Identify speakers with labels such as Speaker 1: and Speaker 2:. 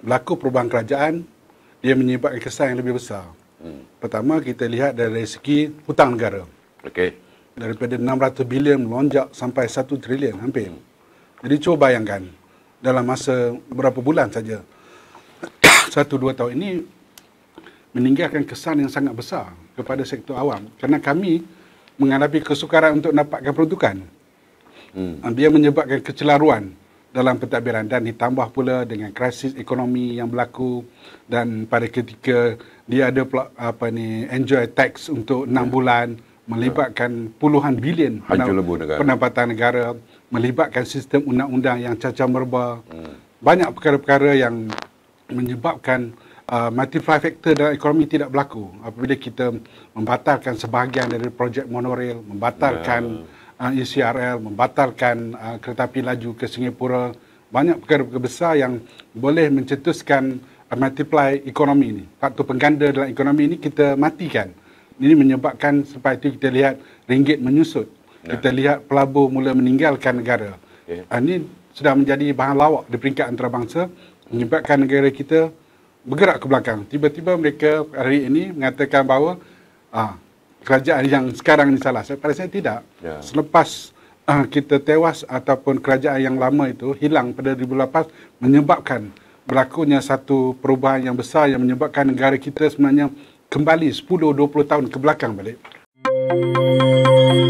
Speaker 1: berlaku perubahan kerajaan dia menyebabkan kesan yang lebih besar. Hmm. Pertama kita lihat dari segi hutang negara. Okey. Daripada 600 bilion melonjak sampai 1 trilion hampir. Hmm. Jadi cuba bayangkan dalam masa berapa bulan saja 1 2 tahun ini meninggalkan kesan yang sangat besar kepada sektor awam kerana kami mengalami kesukaran untuk dapatkan peruntukan. Hmm. Ah, dia menyebabkan kecelaruan dalam pentadbiran dan ditambah pula dengan krisis ekonomi yang berlaku dan pada ketika dia ada pula apa ni enjoy tax untuk 6 yeah. bulan melibatkan ya. puluhan bilion pendapatan negara melibatkan sistem undang-undang yang cacah merba hmm. banyak perkara-perkara yang menyebabkan uh, multiply factor dalam ekonomi tidak berlaku apabila kita membatalkan sebahagian dari projek monorail membatalkan yeah. Ah, ECRL membatalkan uh, kereta api laju ke Singapura banyak perkara-perkara besar yang boleh mencetuskan uh, multiply ekonomi ini faktor pengganda dalam ekonomi ini kita matikan ini menyebabkan sebab itu kita lihat ringgit menyusut ya. kita lihat pelabur mula meninggalkan negara ya. uh, ini sudah menjadi bahan lawak di peringkat antarabangsa menyebabkan negara kita bergerak ke belakang tiba-tiba mereka hari ini mengatakan bahawa uh, kerajaan yang sekarang ini salah. Saya pada tidak. Yeah. Selepas uh, kita tewas ataupun kerajaan yang lama itu hilang pada 2008 menyebabkan berlakunya satu perubahan yang besar yang menyebabkan negara kita sebenarnya kembali 10 20 tahun ke belakang balik. Thank you.